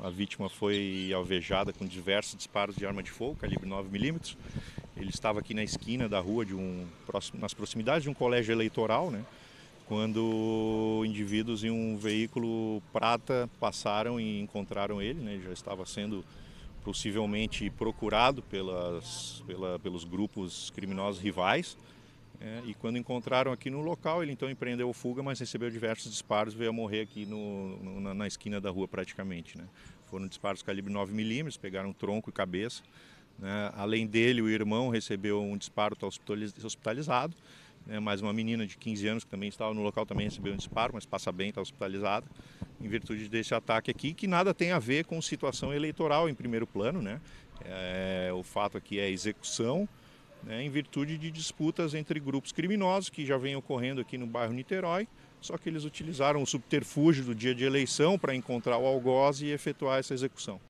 A vítima foi alvejada com diversos disparos de arma de fogo, calibre 9mm. Ele estava aqui na esquina da rua, de um, nas proximidades de um colégio eleitoral, né? quando indivíduos em um veículo prata passaram e encontraram ele, né? já estava sendo possivelmente procurado pelas, pela, pelos grupos criminosos rivais. É, e quando encontraram aqui no local, ele então empreendeu fuga, mas recebeu diversos disparos, e veio a morrer aqui no, no, na, na, esquina da rua praticamente. Né? Foram disparos calibre 9mm, pegaram tronco e cabeça. Né? Além dele, o irmão recebeu um disparo, está hospitalizado. Né? Mas uma menina de 15 anos que também estava no local também recebeu um disparo, mas passa bem, está hospitalizada. Em virtude desse ataque aqui, que nada tem a ver com situação eleitoral em primeiro plano. Né? É, o fato aqui é execução né, em virtude de disputas entre grupos criminosos que já vem ocorrendo aqui no bairro Niterói, só que eles utilizaram o subterfúgio do dia de eleição para encontrar o algoz e efetuar essa execução.